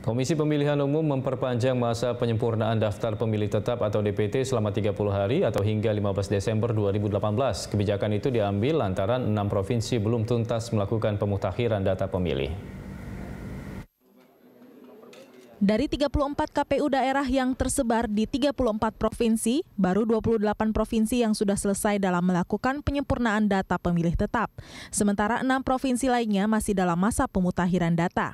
Komisi Pemilihan Umum memperpanjang masa penyempurnaan daftar pemilih tetap atau DPT selama 30 hari atau hingga 15 Desember 2018. Kebijakan itu diambil lantaran enam provinsi belum tuntas melakukan pemutakhiran data pemilih. Dari 34 KPU daerah yang tersebar di 34 provinsi, baru 28 provinsi yang sudah selesai dalam melakukan penyempurnaan data pemilih tetap. Sementara enam provinsi lainnya masih dalam masa pemutakhiran data.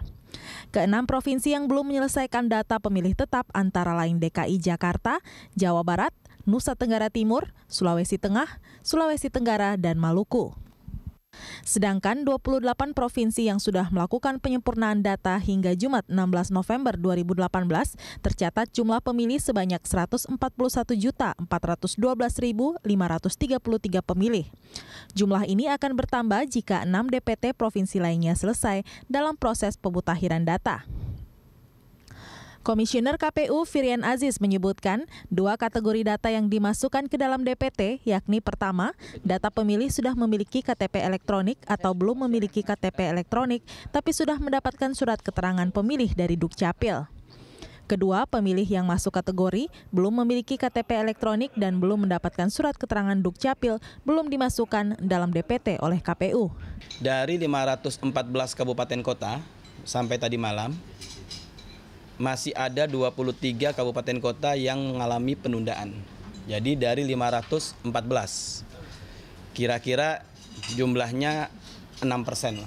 Keenam provinsi yang belum menyelesaikan data pemilih tetap antara lain DKI Jakarta, Jawa Barat, Nusa Tenggara Timur, Sulawesi Tengah, Sulawesi Tenggara, dan Maluku. Sedangkan 28 provinsi yang sudah melakukan penyempurnaan data hingga Jumat 16 November 2018 tercatat jumlah pemilih sebanyak 141.412.533 pemilih. Jumlah ini akan bertambah jika 6 DPT provinsi lainnya selesai dalam proses pemutahiran data. Komisioner KPU Firian Aziz menyebutkan dua kategori data yang dimasukkan ke dalam DPT, yakni pertama, data pemilih sudah memiliki KTP elektronik atau belum memiliki KTP elektronik, tapi sudah mendapatkan surat keterangan pemilih dari Dukcapil. Kedua, pemilih yang masuk kategori belum memiliki KTP elektronik dan belum mendapatkan surat keterangan Dukcapil belum dimasukkan dalam DPT oleh KPU. Dari 514 kabupaten kota sampai tadi malam, masih ada 23 kabupaten kota yang mengalami penundaan. Jadi dari 514. Kira-kira jumlahnya 6 persen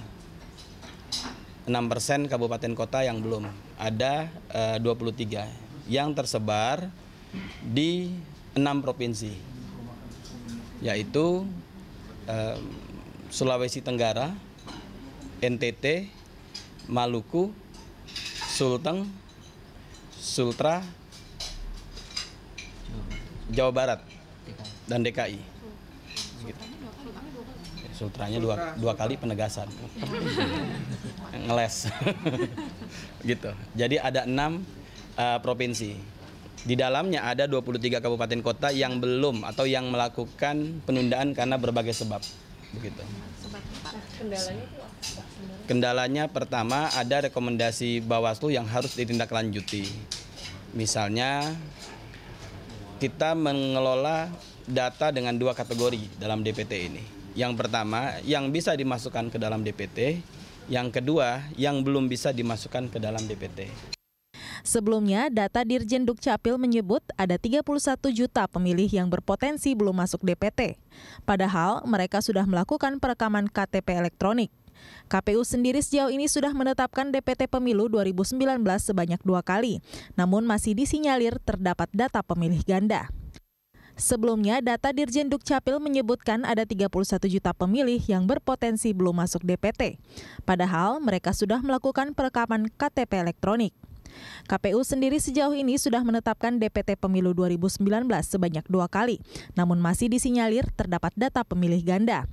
enam 6 persen kabupaten kota yang belum. Ada e, eh, 23 yang tersebar di 6 provinsi. Yaitu e, Sulawesi Tenggara, NTT, Maluku, Sulteng, Sultra Jawa Barat dan DKI. Gitu. Sultranya dua, dua kali penegasan ngeles gitu. Jadi ada enam uh, provinsi. Di dalamnya ada 23 kabupaten kota yang belum atau yang melakukan penundaan karena berbagai sebab begitu. Kendalanya Kendalanya pertama ada rekomendasi Bawaslu yang harus ditindaklanjuti. Misalnya kita mengelola data dengan dua kategori dalam DPT ini. Yang pertama yang bisa dimasukkan ke dalam DPT, yang kedua yang belum bisa dimasukkan ke dalam DPT. Sebelumnya, data Dirjen Dukcapil menyebut ada 31 juta pemilih yang berpotensi belum masuk DPT. Padahal mereka sudah melakukan perekaman KTP elektronik. KPU sendiri sejauh ini sudah menetapkan DPT Pemilu 2019 sebanyak dua kali, namun masih disinyalir terdapat data pemilih ganda. Sebelumnya, data Dirjen Dukcapil menyebutkan ada 31 juta pemilih yang berpotensi belum masuk DPT. Padahal mereka sudah melakukan perekaman KTP elektronik. KPU sendiri sejauh ini sudah menetapkan DPT Pemilu 2019 sebanyak dua kali, namun masih disinyalir terdapat data pemilih ganda.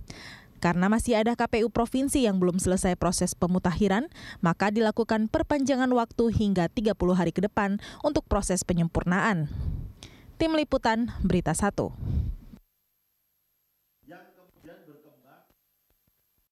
Karena masih ada KPU provinsi yang belum selesai proses pemutahiran, maka dilakukan perpanjangan waktu hingga 30 hari ke depan untuk proses penyempurnaan. Tim Liputan, Berita 1.